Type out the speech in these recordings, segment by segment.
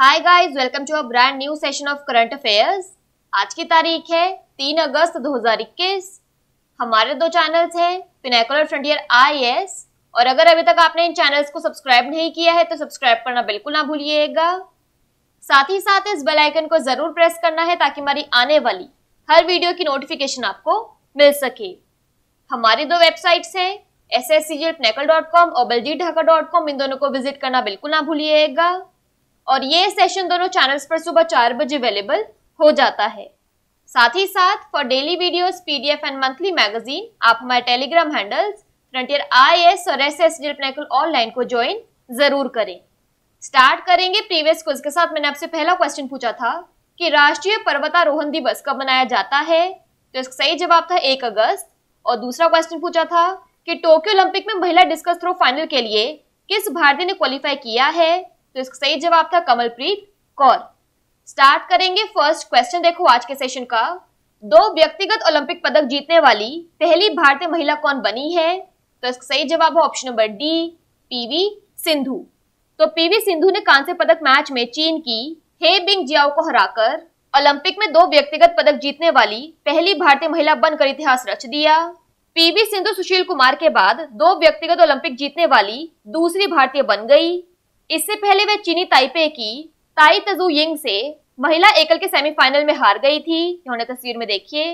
Hi guys welcome to a brand new session of current affairs आज की तारीख है तीन अगस्त 2021 हमारे दो चैनल्स हैं पिनाकल और फ्रंटियर आईएएस और अगर अभी तक आपने इन चैनल्स को सब्सक्राइब नहीं किया है तो सब्सक्राइब करना बिल्कुल ना भूलिएगा साथ ही साथ इस बेल आइकन को जरूर प्रेस करना है ताकि हमारी आने वाली हर वीडियो की नोटिफिकेशन आपको मिल सके हमारी दो वेबसाइट्स हैं एस एस सी जी और बेलजी ढाका डॉट कॉम इन दोनों को विजिट करना बिल्कुल ना भूलिएगा और ये सेशन दोनों चैनल्स पर सुबह चार बजे अवेलेबल हो जाता है साथ ही साथ for daily videos PDF and monthly magazine आप हमारे Telegram handles frontier I S और एस एस ऑनलाइन को ज्वाइन जरूर करें स्टार्ट करेंगे प्रीवियस क्विज के साथ मैंने आपसे पहला क्वेश्चन पूछा था कि राष्ट्रीय पर्वतारोहण दिवस कब मनाया जाता है तो इसका सही जवाब था एक अगस्त और दूसरा क्वेश्चन पूछा था कि टोक्यो ओलंपिक में महिला डिस्कस थ्रो फाइनल के लिए किस भारतीय ने क्वालिफाई किया है तो इसका सही जवाब था कमलप्रीत कौर स्टार्ट करेंगे फर्स्ट क्वेश्चन देखो आज के सेशन का दो व्यक्तिगत ओलंपिक पदक जीतने वाली पहली भारतीय महिला कौन बनी है तो इसका सही जवाब है option number D PV Sindhu तो पीवी सिंधु ने कांस्य पदक मैच में चीन की हे बिंग जियाओ को हराकर ओलंपिक में दो व्यक्तिगत पदक जीतने वाली पहली भारतीय महिला बनकर इतिहास रच दिया पीवी सिंधु सुशील कुमार के बाद दो व्यक्तिगत ओलंपिक जीतने वाली दूसरी भारतीय बन गई इससे पहले वह चीनी ताइपे की ताई तजू यिंग से महिला एकल के सेमीफाइनल में हार गई थी उन्होंने तस्वीर में देखिए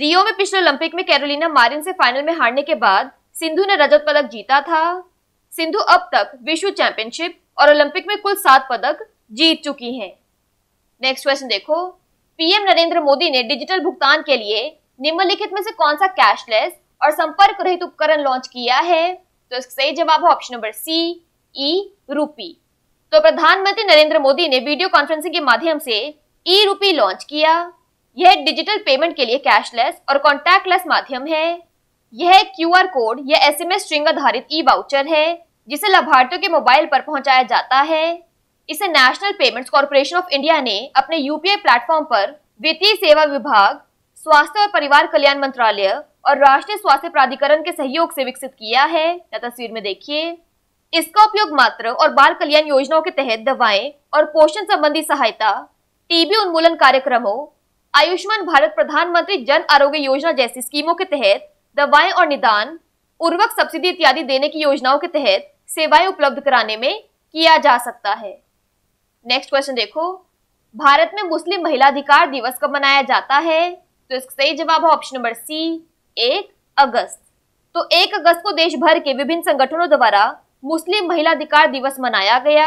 रियो में पिछले ओलंपिक में कैरोलिना मारिन से फाइनल में हारने के बाद सिंधु ने रजत पदक जीता था सिंधु अब तक विश्व चैंपियनशिप और ओलंपिक में कुल सात पदक जीत चुकी हैं। नेक्स्ट क्वेश्चन देखो पीएम नरेंद्र मोदी ने डिजिटल भुगतान के लिए निम्नलिखित में से कौन सा कैशलेस और संपर्क रहित उपकरण लॉन्च किया है तो इसका सही जवाब है ऑप्शन नंबर सी ई रूपी तो प्रधानमंत्री नरेंद्र मोदी ने वीडियो कॉन्फ्रेंसिंग के माध्यम से ई रूपी लॉन्च किया यह डिजिटल पेमेंट के लिए कैशलेस और कॉन्टैक्टलेस माध्यम है यह क्यूआर कोड या एस एम स्ट्रिंग आधारित ई वाउचर है जिसे लाभार्थियों के मोबाइल पर पहुंचाया जाता है इसे national payments corporation of India ने अपने यूपीआई प्लेटफॉर्म पर वित्तीय सेवा विभाग स्वास्थ्य और परिवार कल्याण मंत्रालय और राष्ट्रीय स्वास्थ्य प्राधिकरण के सहयोग से विकसित किया है तस्वीर में देखिए इसका उपयोग मात्र और बाल कल्याण योजनाओं के तहत दवाएं और पोषण संबंधी सहायता टीबी उन्मूलन कार्यक्रमों आयुष्मान भारत प्रधानमंत्री जन आरोग्य योजना जैसी स्कीमों के तहत दवाएं और निदान उर्वक सब्सिडी इत्यादि देने की योजनाओं के तहत सेवाएं उपलब्ध कराने में किया जा सकता है नेक्स्ट क्वेश्चन देखो भारत में मुस्लिम महिला अधिकार दिवस कब मनाया जाता है तो इसका सही जवाब है ऑप्शन नंबर सी एक अगस्त तो एक अगस्त को देश भर के विभिन्न संगठनों द्वारा मुस्लिम महिला अधिकार दिवस मनाया गया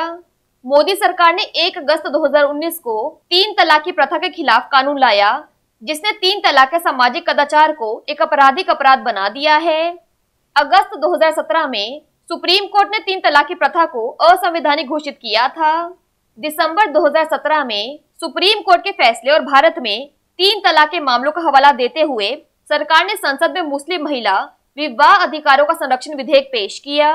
मोदी सरकार ने 1 अगस्त 2019 को तीन तलाक की प्रथा के खिलाफ कानून लाया जिसने तीन तलाक के सामाजिक कदाचार को एक आपराधिक अपराध बना दिया है अगस्त 2017 में सुप्रीम कोर्ट ने तीन तलाक की प्रथा को असंवैधानिक घोषित किया था दिसंबर 2017 में सुप्रीम कोर्ट के फैसले और भारत में तीन तलाक के मामलों का हवाला देते हुए सरकार ने संसद में मुस्लिम महिला विवाह अधिकारों का संरक्षण विधेयक पेश किया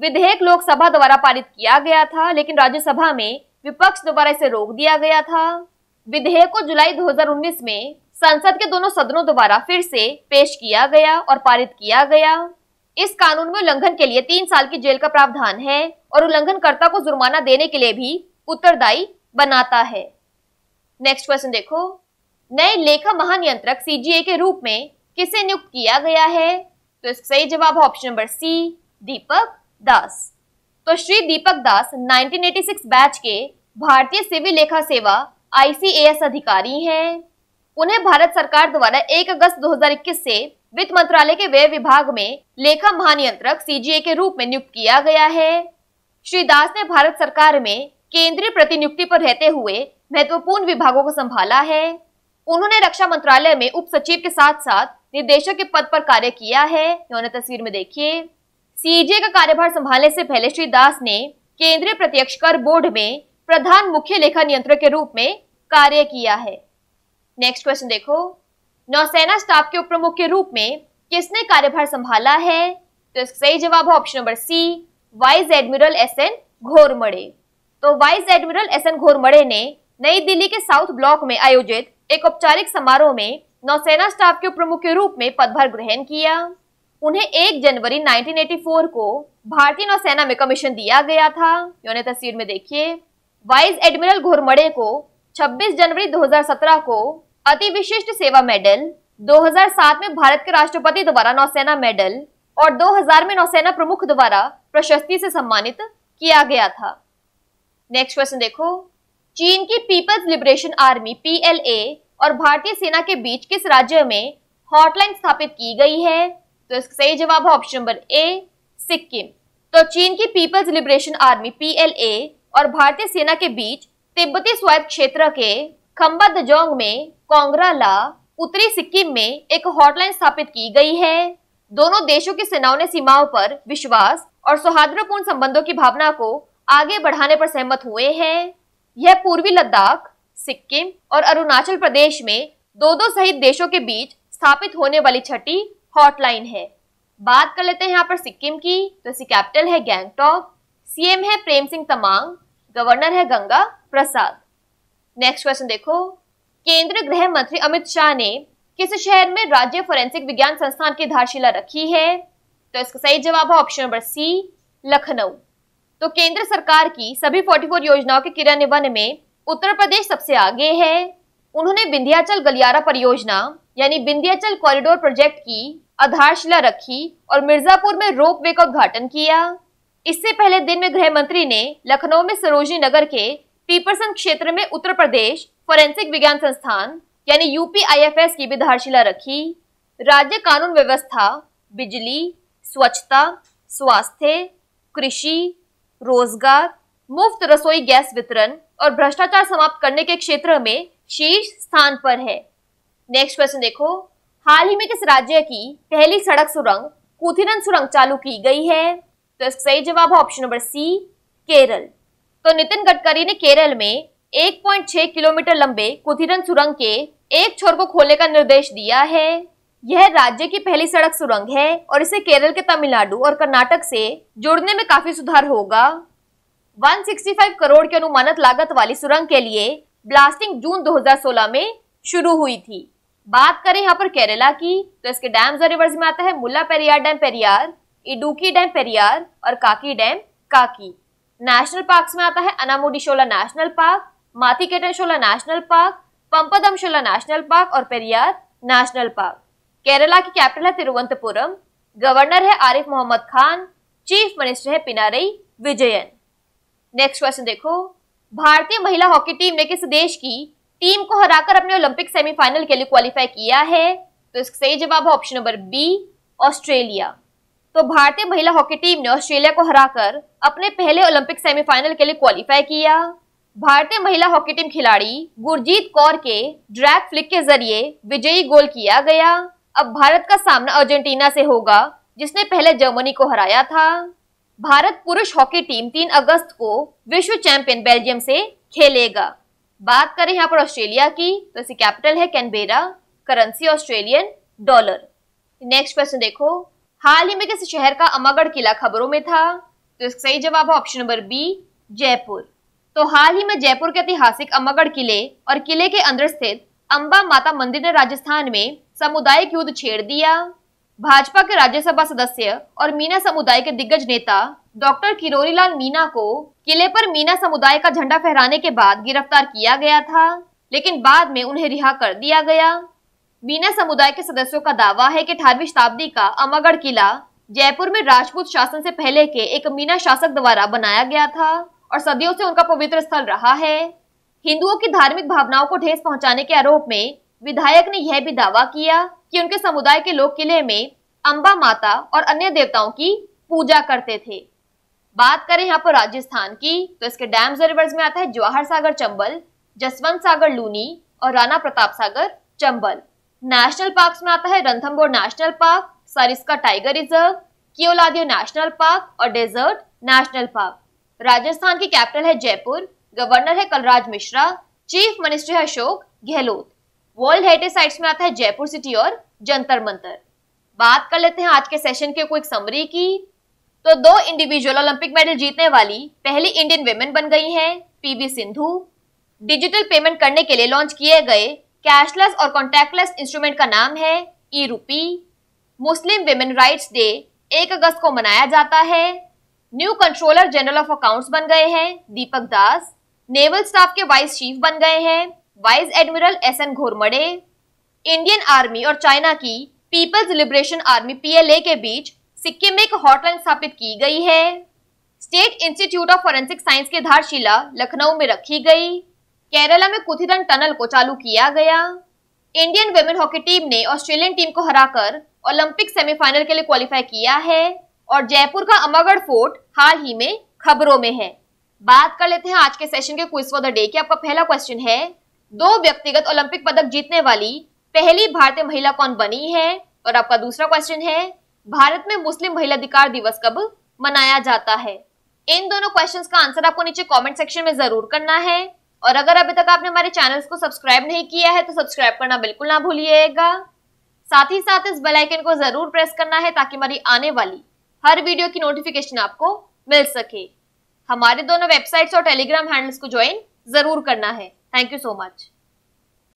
विधेयक लोकसभा द्वारा पारित किया गया था लेकिन राज्यसभा में विपक्ष द्वारा इसे रोक दिया गया था विधेयक को जुलाई 2019 में संसद के दोनों सदनों द्वारा फिर से पेश किया गया और पारित किया गया इस कानून में उल्लंघन के लिए तीन साल की जेल का प्रावधान है और उल्लंघनकर्ता को जुर्माना देने के लिए भी उत्तरदायी बनाता है नेक्स्ट क्वेश्चन देखो नए लेखा महानियंत्रक सीजीए के रूप में किसे नियुक्त किया गया है तो इसका सही जवाब ऑप्शन नंबर सी दीपक दास तो श्री दीपक दास 1986 बैच के भारतीय सिविल लेखा सेवा आईसीएएस अधिकारी हैं उन्हें भारत सरकार द्वारा 1 अगस्त 2021 से वित्त मंत्रालय के व्यय विभाग में लेखा महानियंत्रक सीजीए के रूप में नियुक्त किया गया है श्री दास ने भारत सरकार में केंद्रीय प्रतिनियुक्ति पर रहते हुए महत्वपूर्ण विभागों को संभाला है उन्होंने रक्षा मंत्रालय में उप सचिव के साथ साथ निदेशक के पद पर कार्य किया है उन्होंने तस्वीर में देखिए सीजे का कार्यभार संभालने से पहले श्री दास ने केंद्रीय प्रत्यक्ष कर बोर्ड में प्रधान मुख्य लेखा नियंत्रक के रूप में कार्य किया है नेक्स्ट क्वेश्चन देखो नौसेना स्टाफ के उप के रूप में किसने कार्यभार संभाला है तो इसका सही जवाब है option number C vice admiral S N Ghormade तो vice admiral S N Ghormade ने नई दिल्ली के साउथ ब्लॉक में आयोजित एक औपचारिक समारोह में नौसेना स्टाफ के उप प्रमुख के रूप में पदभार ग्रहण किया उन्हें 1 जनवरी 1984 को भारतीय नौसेना में कमीशन दिया गया था योने तस्वीर में देखिए वाइस एडमिरल घोरमड़े को 26 जनवरी 2017 को अति विशिष्ट सेवा मेडल 2007 में भारत के राष्ट्रपति द्वारा नौसेना मेडल और 2000 में नौसेना प्रमुख द्वारा प्रशस्ति से सम्मानित किया गया था नेक्स्ट क्वेश्चन देखो चीन की पीपल्स लिबरेशन आर्मी पीएलए और भारतीय सेना के बीच किस राज्य में हॉटलाइन स्थापित की गई है तो इसका सही जवाब है ऑप्शन नंबर ए सिक्किम तो चीन की पीपल्स लिबरेशन आर्मी पीएलए और भारतीय सेना के बीच तिब्बती स्वायत्त क्षेत्र के खम्बा दजोंग में कांगराला उत्तरी सिक्किम में एक हॉटलाइन स्थापित की गई है दोनों देशों की सेनाओं ने सीमाओं पर विश्वास और सौहार्दपूर्ण संबंधों की भावना को आगे बढ़ाने पर सहमत हुए हैं यह पूर्वी लद्दाख सिक्किम और अरुणाचल प्रदेश में दो दो सहित देशों के बीच स्थापित होने वाली छठी हॉटलाइन है बात कर लेते हैं यहाँ पर सिक्किम की तो इसकी कैपिटल है गैंगटॉक सीएम है प्रेम सिंह तमांग गवर्नर है गंगा प्रसाद नेक्स्ट क्वेश्चन देखो केंद्रीय गृह मंत्री अमित शाह ने किस शहर में राज्य फोरेंसिक विज्ञान संस्थान की आधारशिला रखी है तो इसका सही जवाब है ऑप्शन नंबर सी लखनऊ तो केंद्र सरकार की सभी 44 योजनाओं के क्रियान्वयन में उत्तर प्रदेश सबसे आगे है उन्होंने विंध्याचल गलियारा परियोजना यानी विंध्याचल कॉरिडोर प्रोजेक्ट की आधारशिला रखी और मिर्जापुर में रोप वे का उद्घाटन किया इससे पहले दिन में गृह मंत्री ने लखनऊ में सरोजनी नगर के पीपरसन क्षेत्र में उत्तर प्रदेश फोरेंसिक विज्ञान संस्थान यानी यूपीआईएफएस की भी आधारशिला रखी राज्य कानून व्यवस्था बिजली स्वच्छता स्वास्थ्य कृषि रोजगार मुफ्त रसोई गैस वितरण और भ्रष्टाचार समाप्त करने के क्षेत्र में शीर्ष स्थान पर है नेक्स्ट क्वेश्चन देखो हाल ही में किस राज्य की पहली सड़क सुरंग कुथिरन सुरंग चालू की गई है तो इसका सही जवाब है ऑप्शन नंबर सी केरल तो नितिन गडकरी ने केरल में 1.6 किलोमीटर लंबे कुथिरन सुरंग के एक छोर को खोलने का निर्देश दिया है यह राज्य की पहली सड़क सुरंग है और इसे केरल के तमिलनाडु और कर्नाटक से जुड़ने में काफी सुधार होगा 165 करोड़ की अनुमानित लागत वाली सुरंग के लिए ब्लास्टिंग जून 2016 में शुरू हुई थी बात करें यहाँ पर केरला की तो इसके डैम्स और रिवर्स में आता है मुला पेरियार डैम पेरियार इडुकी डैम पेरियार और काकी डैम काकी नेशनल पार्क में आता है अनामुडीशोला नेशनल पार्क माथी Mathikettanshola national park Pampadumshola national park और पेरियार नेशनल पार्क केरला की कैपिटल है तिरुवनंतपुरम गवर्नर है आरिफ मोहम्मद खान चीफ मिनिस्टर है पिनारई विजयन नेक्स्ट क्वेश्चन देखो भारतीय महिला हॉकी टीम ने किस देश की टीम को हराकर अपने ओलंपिक सेमीफाइनल के लिए क्वालिफाई किया है तो इसका सही जवाब है ऑप्शन नंबर बी ऑस्ट्रेलिया तो भारतीय महिला हॉकी टीम ने ऑस्ट्रेलिया को हराकर अपने पहले ओलंपिक सेमीफाइनल के लिए क्वालिफाई किया भारतीय महिला हॉकी टीम खिलाड़ी गुरजीत कौर के ड्रैग फ्लिक के जरिए विजयी गोल किया गया अब भारत का सामना अर्जेंटीना से होगा जिसने पहले जर्मनी को हराया था भारत पुरुष हॉकी टीम 3 अगस्त को विश्व चैंपियन बेल्जियम से खेलेगा बात करें यहाँ पर ऑस्ट्रेलिया की तो इसकी कैपिटल है Canberra currency Australian dollar next question देखो हाल ही में किस शहर का अमागढ़ किला खबरों में था तो इसका सही जवाब है ऑप्शन नंबर बी जयपुर तो हाल ही में जयपुर के ऐतिहासिक अमागढ़ किले और किले के अंदर स्थित अंबा माता मंदिर ने राजस्थान में सामुदायिक युद्ध छेड़ दिया भाजपा के राज्यसभा सदस्य और मीना समुदाय के दिग्गज नेता डॉक्टर किरोरीलाल मीना को किले पर मीना समुदाय का झंडा फहराने के बाद गिरफ्तार किया गया था लेकिन बाद में उन्हें रिहा कर दिया गया मीना समुदाय के सदस्यों का दावा है कि अठारहवीं शताब्दी का अमागढ़ किला जयपुर में राजपूत शासन से पहले के एक मीना शासक द्वारा बनाया गया था और सदियों से उनका पवित्र स्थल रहा है हिंदुओं की धार्मिक भावनाओं को ठेस पहुंचाने के आरोप में विधायक ने यह भी दावा किया कि उनके समुदाय के लोग किले में अम्बा माता और अन्य देवताओं की पूजा करते थे बात करें यहाँ पर राजस्थान की तो इसके डैम्स रिवर्स में आता है जवाहर सागर चंबल जसवंत सागर लूनी और राणा प्रताप सागर चंबल नेशनल पार्क में आता है Ranthambore national park Sariska tiger reserve Keoladeo national park और डेजर्ट नेशनल पार्क राजस्थान की कैपिटल है जयपुर गवर्नर है कलराज मिश्रा चीफ मिनिस्टर है Ashok Gehlot world heritage sites में आता है जयपुर सिटी और जंतर मंतर बात कर लेते हैं आज के सेशन के क्विक समरी की तो दो इंडिविजुअल ओलंपिक मेडल जीतने वाली पहली इंडियन वेमेन बन गई हैं पीवी सिंधु डिजिटल पेमेंट करने के लिए लॉन्च किए गए कैशलेस और कॉन्टैक्टलेस इंस्ट्रूमेंट का नाम है ई रूपी मुस्लिम वेमेन राइट्स डे एक अगस्त को मनाया जाता है new controller general of accounts बन गए हैं दीपक दास नेवल स्टाफ के वाइस चीफ बन गए हैं vice admiral S N Ghormade Indian army और चाइना की पीपल्स लिबरेशन आर्मी पीएलए के बीच सिक्किम में एक हॉटलाइन स्थापित की गई है state institute of forensic science की धारशिला लखनऊ में रखी गई केरला में कुथिरन टनल को चालू किया गया इंडियन वेमेन हॉकी टीम ने ऑस्ट्रेलियन टीम को हराकर ओलंपिक सेमीफाइनल के लिए क्वालिफाई किया है और जयपुर का अमरगढ़ फोर्ट हाल ही में खबरों में है बात कर लेते हैं आज के सेशन के क्विज फॉर द डे की आपका पहला क्वेश्चन है दो व्यक्तिगत ओलंपिक पदक जीतने वाली पहली भारतीय महिला कौन बनी है और आपका दूसरा क्वेश्चन है भारत में मुस्लिम महिला अधिकार दिवस कब मनाया जाता है इन दोनों क्वेश्चन का आंसर आपको नीचे कॉमेंट सेक्शन में जरूर करना है और अगर अभी तक आपने हमारे चैनल को सब्सक्राइब नहीं किया है तो सब्सक्राइब करना बिल्कुल ना भूलिएगा साथ ही साथ इस बेल आइकन को जरूर प्रेस करना है ताकि हमारी आने वाली हर वीडियो की नोटिफिकेशन आपको मिल सके हमारे दोनों वेबसाइट्स और टेलीग्राम हैंडल्स को ज्वाइन जरूर करना है थैंक यू सो मच